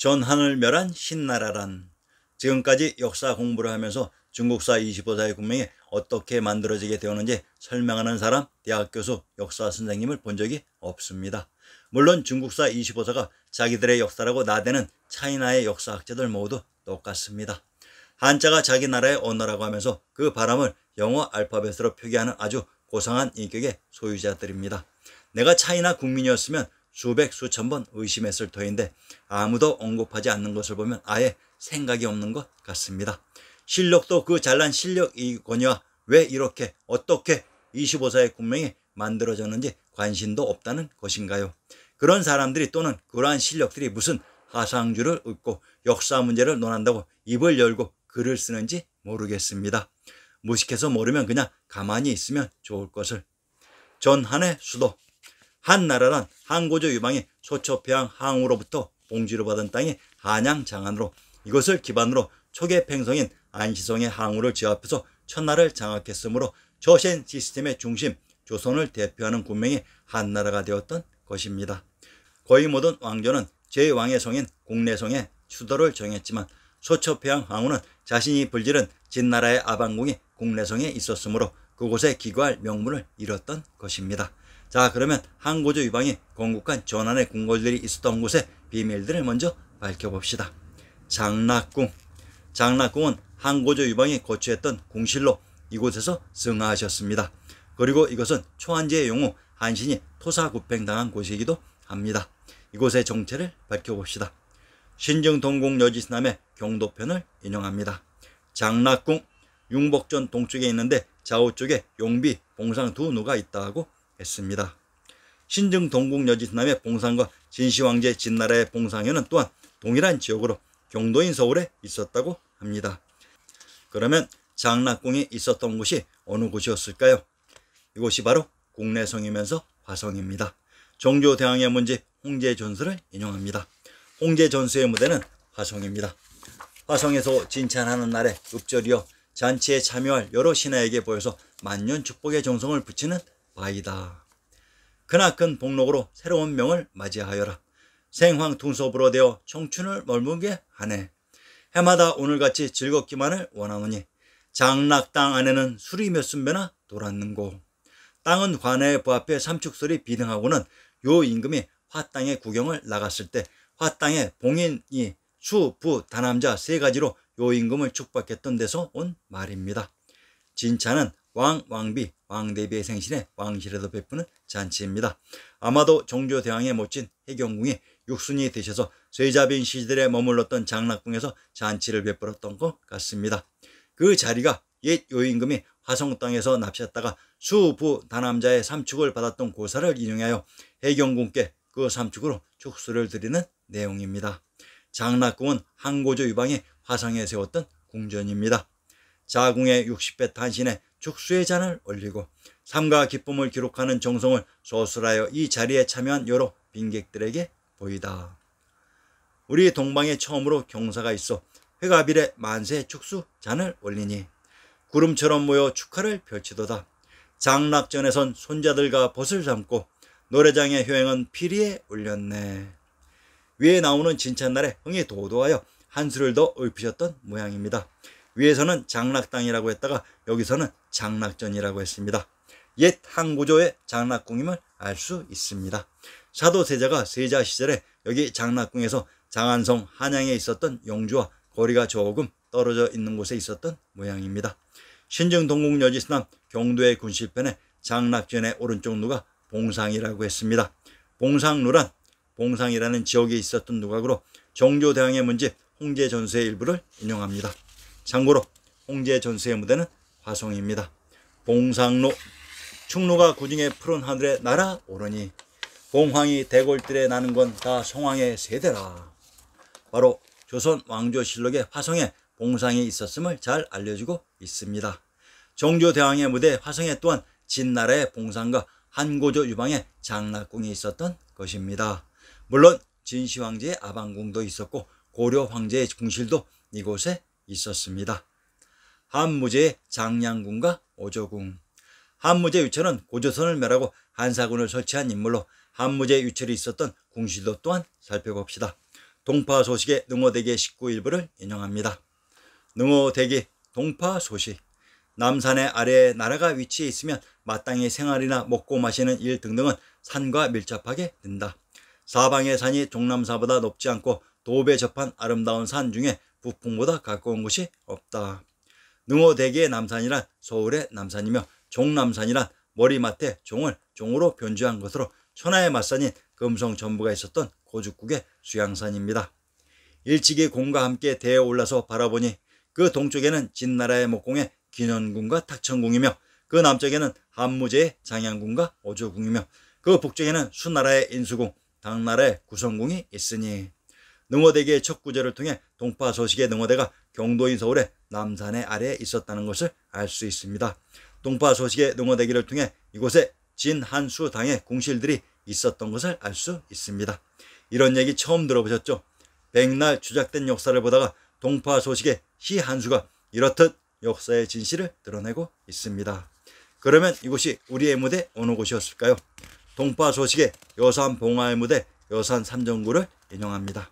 전한을 멸한 신나라란 지금까지 역사 공부를 하면서 중국사 25사의 국명이 어떻게 만들어지게 되었는지 설명하는 사람, 대학 교수, 역사 선생님을 본 적이 없습니다. 물론 중국사 25사가 자기들의 역사라고 나대는 차이나의 역사학자들 모두 똑같습니다. 한자가 자기 나라의 언어라고 하면서 그 바람을 영어 알파벳으로 표기하는 아주 고상한 인격의 소유자들입니다. 내가 차이나 국민이었으면 수백 수천 번 의심했을 터인데 아무도 언급하지 않는 것을 보면 아예 생각이 없는 것 같습니다. 실력도 그 잘난 실력이거니와 왜 이렇게 어떻게 25사의 국명이 만들어졌는지 관심도 없다는 것인가요? 그런 사람들이 또는 그러한 실력들이 무슨 하상주를 읊고 역사 문제를 논한다고 입을 열고 글을 쓰는지 모르겠습니다. 무식해서 모르면 그냥 가만히 있으면 좋을 것을. 전한의 수도 한 나라란 항고조 유방이 소초평양 항우로부터 봉지를 받은 땅이 한양 장안으로 이것을 기반으로 초계 팽성인 안시성의 항우를 제압해서 천나를 장악했으므로 조신 시스템의 중심 조선을 대표하는 군명이 한나라가 되었던 것입니다. 거의 모든 왕조는 제2왕의 성인 국내성의 수도를 정했지만 소초평양 항우는 자신이 불지른 진나라의 아방궁이 국내성에 있었으므로 그곳에 기거할 명분을 잃었던 것입니다. 자 그러면 항고조 위방이 건국한 전환의 궁궐들이 있었던 곳의 비밀들을 먼저 밝혀봅시다. 장락궁 장락궁은 항고조 유방이 거처했던 궁실로 이곳에서 승하하셨습니다. 그리고 이것은 초한제의 용호 한신이 토사구팽당한 곳이기도 합니다. 이곳의 정체를 밝혀봅시다. 신정동궁 여지스남의 경도편을 인용합니다. 장락궁 융복전 동쪽에 있는데 좌우쪽에 용비, 봉상 두 누가 있다 하고 했습니다. 신증 동국여지스남의 봉상과 진시황제 진나라의 봉상현은 또한 동일한 지역으로 경도인 서울에 있었다고 합니다. 그러면 장락궁이 있었던 곳이 어느 곳이었을까요? 이곳이 바로 국내성이면서 화성입니다. 정조대왕의 문집 홍제전수을 인용합니다. 홍제전수의 무대는 화성입니다. 화성에서 진찬하는 날에 읍절이어 잔치에 참여할 여러 신하에게 보여서 만년 축복의 정성을 붙이는 바이다. 그나큰 복록으로 새로운 명을 맞이하여라. 생황통섭으로 되어 청춘을 멀무게 하네. 해마다 오늘같이 즐겁기만을 원하오니 장락 당 안에는 술이 몇순 배나 돌았는고. 땅은 관의 부앞에 삼축설이 비등하고는 요 임금이 화땅의 구경을 나갔을 때 화땅의 봉인이 수, 부, 다남자 세 가지로 요 임금을 축박했던 데서 온 말입니다. 진찬은 왕, 왕비, 왕대비의 생신에 왕실에서 베푸는 잔치입니다. 아마도 종조대왕의 모친 해경궁이 육순이 되셔서 쇠자빈 시절에 머물렀던 장락궁에서 잔치를 베풀었던 것 같습니다. 그 자리가 옛 요임금이 화성 땅에서 납셨다가 수부 다남자의 삼축을 받았던 고사를 인용하여 해경궁께 그 삼축으로 축수를 드리는 내용입니다. 장락궁은 항고조 유방이 화성에 세웠던 궁전입니다. 자궁의 60배 탄신에 죽수의 잔을 올리고 삶과 기쁨을 기록하는 정성을 소술하여 이 자리에 참여한 여러 빈객들에게 보이다. 우리 동방에 처음으로 경사가 있어 회갑일에 만세 축수 잔을 올리니 구름처럼 모여 축하를 펼치도다. 장락전에선 손자들과 벗을 삼고 노래장의 효행은 피리에 올렸네. 위에 나오는 진찬날에 흥이 도도하여 한술을더 읊으셨던 모양입니다. 위에서는 장락당이라고 했다가 여기서는 장락전이라고 했습니다. 옛 항구조의 장락궁임을 알 수 있습니다. 사도세자가 세자 시절에 여기 장락궁에서 장안성 한양에 있었던 영주와 거리가 조금 떨어져 있는 곳에 있었던 모양입니다. 신정동국여지스남 경도의 군실편에 장락전의 오른쪽 누가 봉상이라고 했습니다. 봉상루란 봉상이라는 지역에 있었던 누각으로 정조대왕의 문제 홍제전수의 일부를 인용합니다. 참고로 홍제 전수의 무대는 화성입니다 봉상로 충로가 구중의 푸른 하늘에 날아오르니 봉황이 대골들에 나는 건 다 성황의 세대라. 바로 조선 왕조실록의 화성에 봉상이 있었음을 잘 알려주고 있습니다. 정조대왕의 무대 화성에 또한 진나라의 봉상과 한고조 유방의 장락궁이 있었던 것입니다. 물론 진시황제의 아방궁도 있었고 고려 황제의 궁실도 이곳에 있었습니다. 한무제의 장량군과 오조군 한무제 유철은 고조선을 멸하고 한사군을 설치한 인물로 한무제 유철이 있었던 궁실도 또한 살펴봅시다. 동파 소식의 능호대계 19일부를 인용합니다. 능호대계 동파 소식 남산의 아래에 나라가 위치해 있으면 마땅히 생활이나 먹고 마시는 일 등등은 산과 밀접하게 된다. 사방의 산이 종남사보다 높지 않고 도읍에 접한 아름다운 산 중에 북풍보다 가까운 곳이 없다. 능호대계의 남산이란 서울의 남산이며 종남산이란 머리맡에 종을 종으로 변주한 것으로 천하의 맞산인 금성 전부가 있었던 고죽국의 수양산입니다. 일찍이 공과 함께 대에 올라서 바라보니 그 동쪽에는 진나라의 목공의 기년궁과 탁천궁이며 그 남쪽에는 한무제의 장양궁과 오조궁이며 그 북쪽에는 수나라의 인수궁, 당나라의 구성궁이 있으니 능어대기의첫구절을 통해 동파 소식의 능어대가 경도인 서울의 남산의 아래에 있었다는 것을 알 수 있습니다. 동파 소식의 능어대기를 통해 이곳에 진한수 당의 공실들이 있었던 것을 알 수 있습니다. 이런 얘기 처음 들어보셨죠? 백날 주작된 역사를 보다가 동파 소식의 희한수가 이렇듯 역사의 진실을 드러내고 있습니다. 그러면 이곳이 우리의 무대 어느 곳이었을까요? 동파 소식의 여산 봉화의 무대 여산 삼정구를 인용합니다.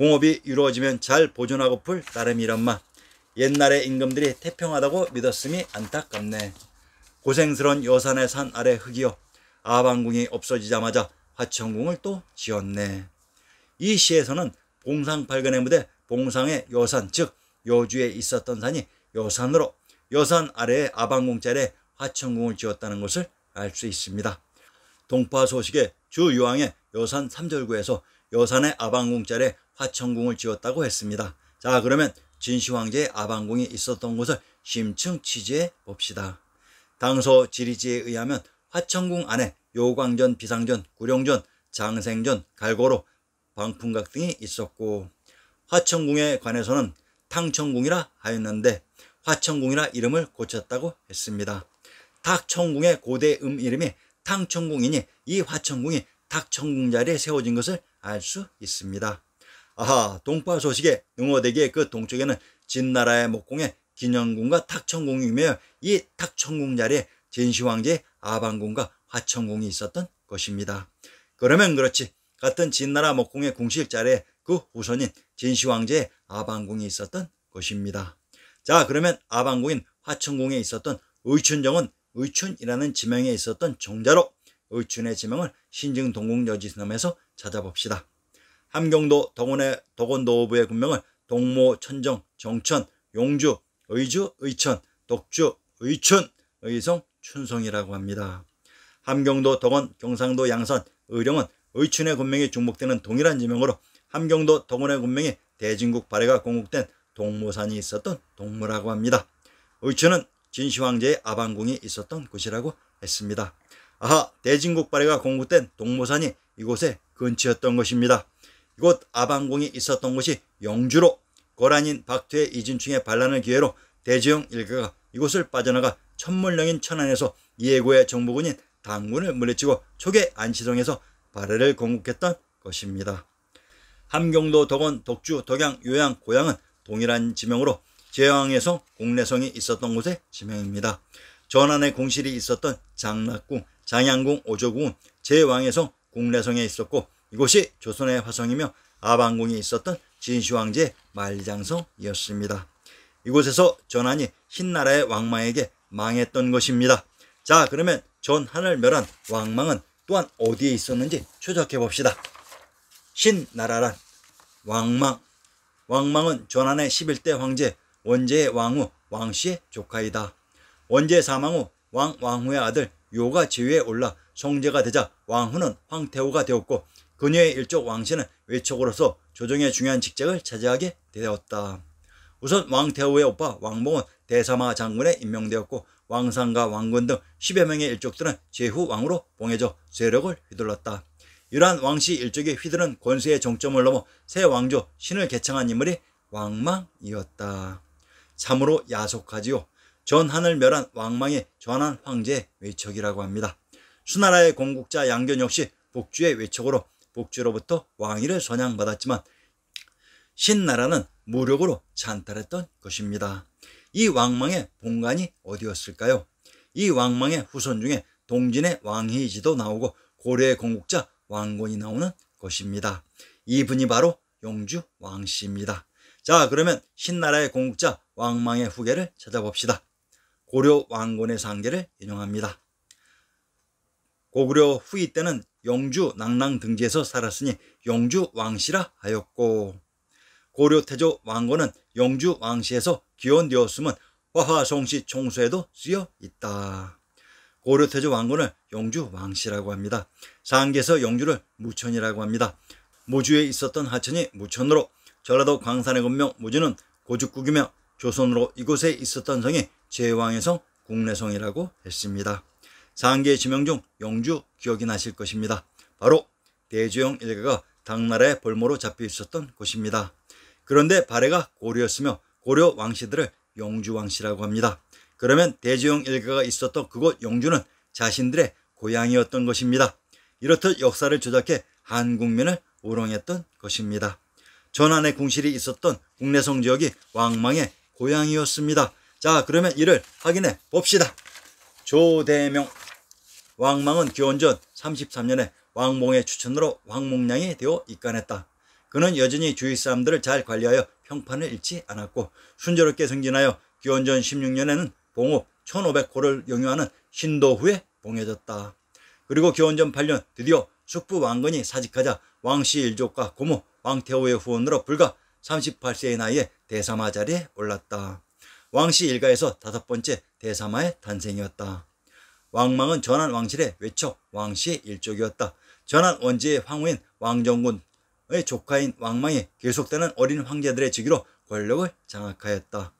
공업이 이루어지면 잘보존하고풀나름이란마옛날에 임금들이 태평하다고 믿었음이 안타깝네. 고생스런 여산의 산 아래 흙이여 아방궁이 없어지자마자 화천궁을 또 지었네. 이 시에서는 봉상 발견의 무대 봉상의 여산 즉 여주에 있었던 산이 여산으로 여산 아래의 아방궁 자리에 화천궁을 지었다는 것을 알 수 있습니다. 동파 소식에 주유왕의 여산 삼절구에서 여산의 아방궁 자리에 화천궁을 지었다고 했습니다. 자 그러면 진시황제의 아방궁이 있었던 곳을 심층 취재해 봅시다. 당서 지리지에 의하면 화천궁 안에 요광전, 비상전, 구룡전, 장생전, 갈고로, 방풍각 등이 있었고 화천궁에 관해서는 탕천궁이라 하였는데 화천궁이라 이름을 고쳤다고 했습니다. 탁천궁의 고대 음 이름이 탕천궁이니 이 화천궁이 탁천궁 자리에 세워진 것을 알 수 있습니다. 아하 동파 소식에 응어대기의 그 동쪽에는 진나라의 목공에 기념궁과 탁천궁이며 이 탁천궁 자리에 진시황제의 아방궁과 화천궁이 있었던 것입니다. 그러면 그렇지 같은 진나라 목공의 궁실 자리에 그 후손인 진시황제의 아방궁이 있었던 것입니다. 자 그러면 아방궁인 화천궁에 있었던 의춘정은 의춘이라는 지명에 있었던 종자로 의춘의 지명을 신증동궁여지섬에서 찾아봅시다. 함경도 동원의 도건도부의 군명은 동모, 천정, 정천, 용주, 의주, 의천, 독주, 의춘, 의성, 춘성이라고 합니다. 함경도, 동원, 경상도, 양산 의령은 의춘의 군명이 중복되는 동일한 지명으로 함경도, 동원의 군명이 대진국 발해가 공국된 동모산이 있었던 동무라고 합니다. 의춘은 진시황제의 아방궁이 있었던 곳이라고 했습니다. 아하, 대진국 발해가 공국된 동모산이 이곳의 근처였던 것입니다. 이곳 아방궁이 있었던 곳이 영주로 고라인 박퇴의 이진충의 반란을 기회로 대지용 일가가 이곳을 빠져나가 천물령인 천안에서 예고의 정부군인 당군을 물리치고 초계 안시성에서 발해를 공국했던 것입니다. 함경도, 덕원, 독주 덕양, 요양, 고향은 동일한 지명으로 제왕에서 공래성이 있었던 곳의 지명입니다. 전안에 공실이 있었던 장낙궁 장양궁, 오조궁은 제왕에서 공래성에 있었고 이곳이 조선의 화성이며 아방궁이 있었던 진시황제 말장성이었습니다. 이곳에서 전한이 신나라의 왕망에게 망했던 것입니다. 자 그러면 전한을 멸한 왕망은 또한 어디에 있었는지 추적해 봅시다. 신나라란 왕망 왕망은 전한의 11대 황제 원제의 왕후 왕씨의 조카이다. 원제 사망 후 왕왕후의 아들 요가 지위에 올라 성제가 되자 왕후는 황태호가 되었고 그녀의 일족 왕씨는 외척으로서 조정의 중요한 직책을 차지하게 되었다. 우선 왕태후의 오빠 왕봉은 대사마 장군에 임명되었고 왕상과 왕군 등 10여 명의 일족들은 제후 왕으로 봉해져 세력을 휘둘렀다. 이러한 왕씨 일족의 휘두른 권세의 정점을 넘어 새 왕조 신을 개창한 인물이 왕망이었다. 참으로 야속하지요. 전한을 멸한 왕망의 전한 황제의 외척이라고 합니다. 수나라의 공국자 양견 역시 복주의 외척으로 복주로부터 왕위를 선양받았지만 신나라는 무력으로 찬탈했던 것입니다. 이 왕망의 본관이 어디였을까요? 이 왕망의 후손 중에 동진의 왕희지도 나오고 고려의 공국자 왕건이 나오는 것입니다. 이분이 바로 용주 왕씨입니다. 자 그러면 신나라의 공국자 왕망의 후계를 찾아봅시다. 고려 왕건의 상계를 인용합니다. 고구려 후이 때는 영주 낭랑 등지에서 살았으니 영주 왕씨라 하였고 고려 태조 왕건은 영주 왕씨에서 기원되었음은 화화송씨 총수에도 쓰여 있다. 고려 태조 왕건을 영주 왕씨라고 합니다. 상계에서 영주를 무천이라고 합니다. 무주에 있었던 하천이 무천으로 전라도 광산의 건명 무주는 고죽국이며 조선으로 이곳에 있었던 성이 제왕의 성 국내성이라고 했습니다. 상의 지명 중 영주 기억이 나실 것입니다. 바로 대주영 일가가 당나라의 볼모로 잡혀 있었던 곳입니다. 그런데 발해가 고려였으며 고려 왕씨들을 영주 왕씨라고 합니다. 그러면 대주영 일가가 있었던 그곳 영주는 자신들의 고향이었던 것입니다. 이렇듯 역사를 조작해 한 국민을 우롱했던 것입니다. 전안의 궁실이 있었던 국내성 지역이 왕망의 고향이었습니다. 자 그러면 이를 확인해 봅시다. 조대명 왕망은 기원전 33년에 왕몽의 추천으로 왕몽량이 되어 입관했다. 그는 여전히 주위 사람들을 잘 관리하여 평판을 잃지 않았고 순조롭게 승진하여 기원전 16년에는 봉호 1500호를 영유하는 신도후에 봉해졌다. 그리고 기원전 8년 드디어 숙부 왕건이 사직하자 왕씨 일족과 고모 왕태후의 후원으로 불과 38세의 나이에 대사마 자리에 올랐다. 왕씨 일가에서 다섯 번째 대사마의 탄생이었다. 왕망은 전한 왕실의 외척 왕씨의 일족이었다. 전한 원지의 황후인 왕정군의 조카인 왕망이 계속되는 어린 황제들의 즉위로 권력을 장악하였다.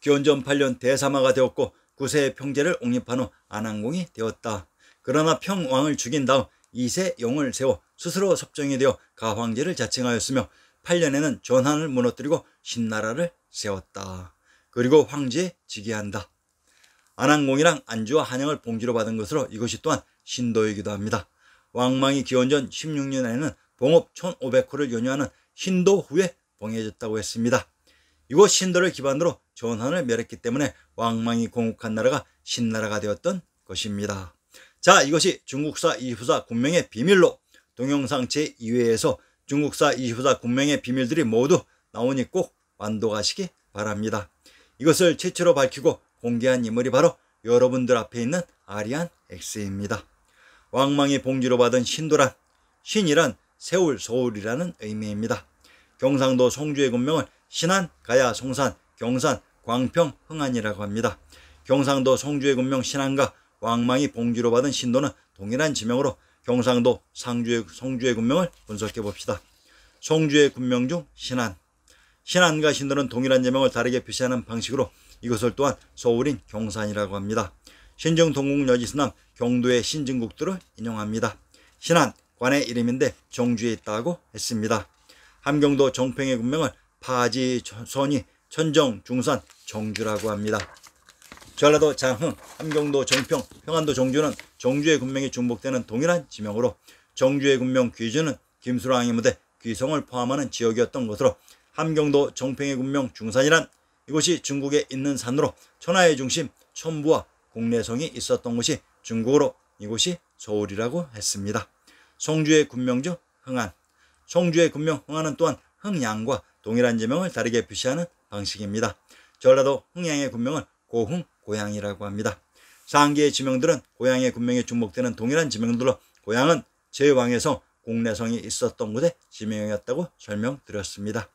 기원전 8년 대사마가 되었고 9세의 평제를 옹립한 후 안항공이 되었다. 그러나 평왕을 죽인 다음 2세 용을 세워 스스로 섭정이 되어 가황제를 자칭하였으며 8년에는 전한을 무너뜨리고 신나라를 세웠다. 그리고 황제에 즉위한다. 안항공이랑 안주와 한양을 봉지로 받은 것으로 이것이 또한 신도이기도 합니다. 왕망이 기원전 16년에는 봉업 1500호를 연유하는 신도 후에 봉해졌다고 했습니다. 이곳 신도를 기반으로 전환을 멸했기 때문에 왕망이 공국한 나라가 신나라가 되었던 것입니다. 자 이것이 중국사 이후사 군명의 비밀로 동영상 제2회에서 중국사 이후사 군명의 비밀들이 모두 나오니 꼭 완독하시기 바랍니다. 이것을 최초로 밝히고 공개한 인물이 바로 여러분들 앞에 있는 아리안 X입니다. 왕망의 봉지로 받은 신도란 신이란 세울 서울이라는 의미입니다. 경상도 송주의 군명을 신안, 가야, 송산, 경산, 광평, 흥안이라고 합니다. 경상도 송주의 군명 신안과 왕망이 봉지로 받은 신도는 동일한 지명으로 경상도 상주의 송주의 군명을 분석해 봅시다. 송주의 군명 중 신안 신안과 신도는 동일한 예명을 다르게 표시하는 방식으로 이것을 또한 서울인 경산이라고 합니다. 신정 동국 여지수남 경도의 신증국들을 인용합니다. 신안 관의 이름인데 정주에 있다고 했습니다. 함경도 정평의 군명을 파지 선이 천정 중산 정주라고 합니다. 전라도 장흥, 함경도 정평, 평안도 정주는 정주의 군명이 중복되는 동일한 지명으로 정주의 군명 귀주는 김수랑의 무대 귀성을 포함하는 지역이었던 것으로 함경도 정평의 군명 중산이란 이곳이 중국에 있는 산으로 천하의 중심 천부와 국내성이 있었던 곳이 중국으로 이곳이 서울이라고 했습니다. 성주의 군명 주 흥안 성주의 군명 흥안은 또한 흥양과 동일한 제명을 다르게 표시하는 방식입니다. 전라도 흥양의 군명은 고흥, 고향이라고 합니다. 상기의 지명들은 고향의 군명에 중복되는 동일한 지명들로 고향은 제왕에서국내성이 있었던 곳의 지명이었다고 설명드렸습니다.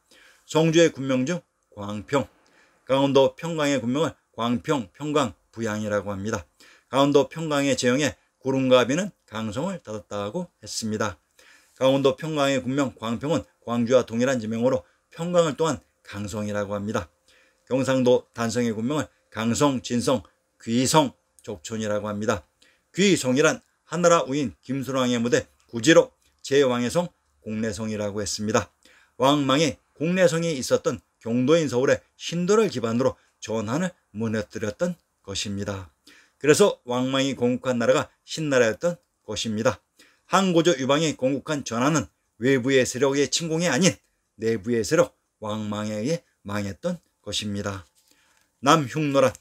성주의 군명중 광평, 강원도 평강의 군명을 광평, 평강, 부양이라고 합니다. 강원도 평강의 제형에 구름과비는 강성을 닫았다고 했습니다. 강원도 평강의 군명 광평은 광주와 동일한 지명으로 평강을 또한 강성이라고 합니다. 경상도 단성의 군명을 강성, 진성, 귀성, 족촌이라고 합니다. 귀성이란 하나라 우인 김순왕의 무대 구지로 제왕의 성, 공래성이라고 했습니다. 왕망의 국내성이 있었던 경도인 서울의 신도를 기반으로 전환을 무너뜨렸던 것입니다. 그래서 왕망이 공국한 나라가 신나라였던 것입니다. 한고조 유방이 공국한 전환은 외부의 세력의 침공이 아닌 내부의 세력 왕망에 의해 망했던 것입니다. 남흉노란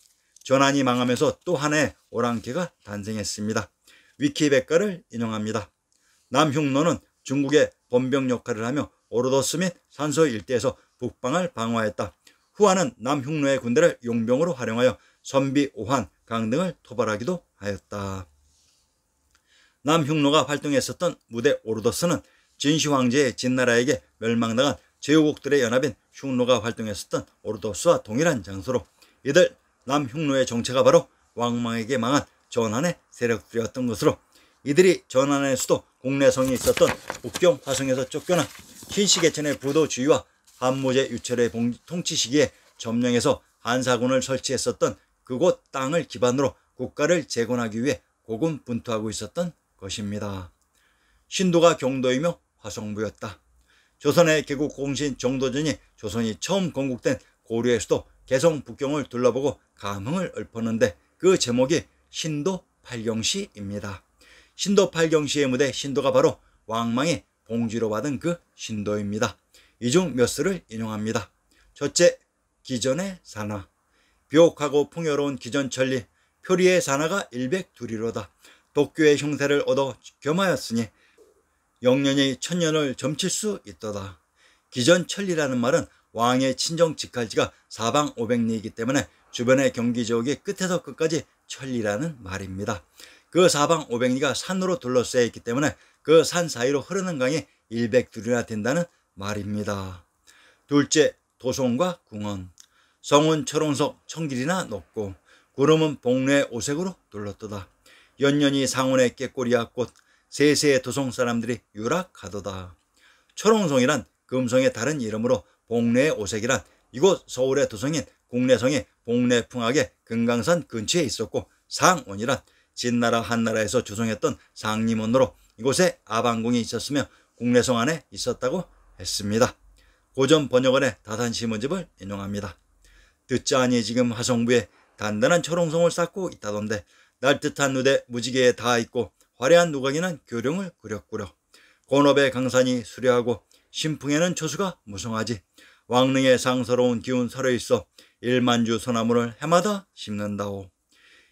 전환이 망하면서 또 하나의 오랑캐가 탄생했습니다 위키백과를 인용합니다. 남흉노는 중국의 범병 역할을 하며 오르도스 및 산소 일대에서 북방을 방어했다. 후한은 남흉노의 군대를 용병으로 활용하여 선비 오한, 강 등을 토벌하기도 하였다. 남흉노가 활동했었던 무대 오르도스는 진시 황제의 진나라에게 멸망당한 제후국들의 연합인 흉노가 활동했었던 오르도스와 동일한 장소로 이들 남흉노의 정체가 바로 왕망에게 망한 전한의 세력들이었던 것으로 이들이 전한의 수도 국내성이 있었던 북경 화성에서 쫓겨난 킨시개천의 부도주의와 한무제 유철의 통치 시기에 점령해서 한사군을 설치했었던 그곳 땅을 기반으로 국가를 재건하기 위해 고군분투하고 있었던 것입니다. 신도가 경도이며 화성부였다. 조선의 개국 공신 정도전이 조선이 처음 건국된 고려의 수도 개성 북경을 둘러보고 감흥을 읊었는데 그 제목이 신도 팔경시입니다. 신도 팔경시의 무대 신도가 바로 왕망이 봉지로 받은 그 신도입니다. 이 중 몇 수를 인용합니다. 첫째, 기전의 산하. 비옥하고 풍요로운 기전 천리, 표리의 산하가 일백두리로다. 도쿄의형세를 얻어 겸하였으니 영년이 천년을 점칠 수 있도다. 기전 천리라는 말은 왕의 친정 직할지가 사방 0 0리이기 때문에 주변의 경기 지역의 끝에서 끝까지 천리라는 말입니다. 그 사방 500리가 산으로 둘러싸여 있기 때문에 그 산 사이로 흐르는 강이 100두리나 된다는 말입니다. 둘째, 도성과 궁원. 성은 철옹석 청길이나 높고 구름은 복례 오색으로 둘러뜨다 연년이 상온의 깨꼬리와 꽃, 세세의 도성 사람들이 유락하도다. 철옹성이란 금성의 다른 이름으로 복래의 오색이란 이곳 서울의 도성인 국내성의복래풍악의 금강산 근처에 있었고 상원이란 진나라 한나라에서 조성했던 상림원으로 이곳에 아방궁이 있었으며 국내성 안에 있었다고 했습니다. 고전 번역원의 다산시문집을 인용합니다. 듣자니 하 지금 화성부에 단단한 초롱성을 쌓고 있다던데 날뜻한 누대 무지개에 닿아 있고 화려한 누각이는 교룡을 그렸구려. 고업의 강산이 수려하고 신풍에는 초수가 무성하지. 왕릉의 상서로운 기운 서려 있어 일만주 소나무를 해마다 심는다오.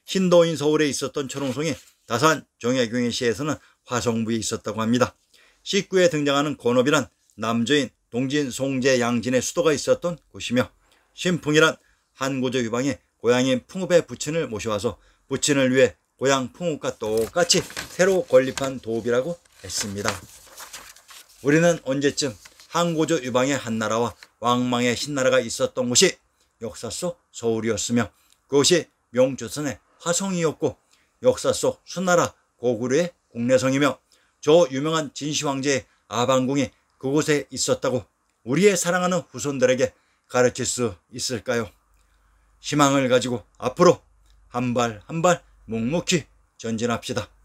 신도인 서울에 있었던 천홍성이 다산 정약용의 시에서는 화성부에 있었다고 합니다. 식구에 등장하는 권업이란 남조인 동진, 송제, 양진의 수도가 있었던 곳이며 신풍이란 한고조 유방의 고향인 풍읍의 부친을 모셔와서 부친을 위해 고향 풍읍과 똑같이 새로 건립한 도읍이라고 했습니다. 우리는 언제쯤 한고조 유방의 한나라와 왕망의 신나라가 있었던 곳이 역사 속 서울이었으며 그것이 명조선의 화성이었고 역사 속 수나라 고구려의 국내성이며 저 유명한 진시황제의 아방궁이 그곳에 있었다고 우리의 사랑하는 후손들에게 가르칠 수 있을까요? 희망을 가지고 앞으로 한 발 한 발 묵묵히 전진합시다.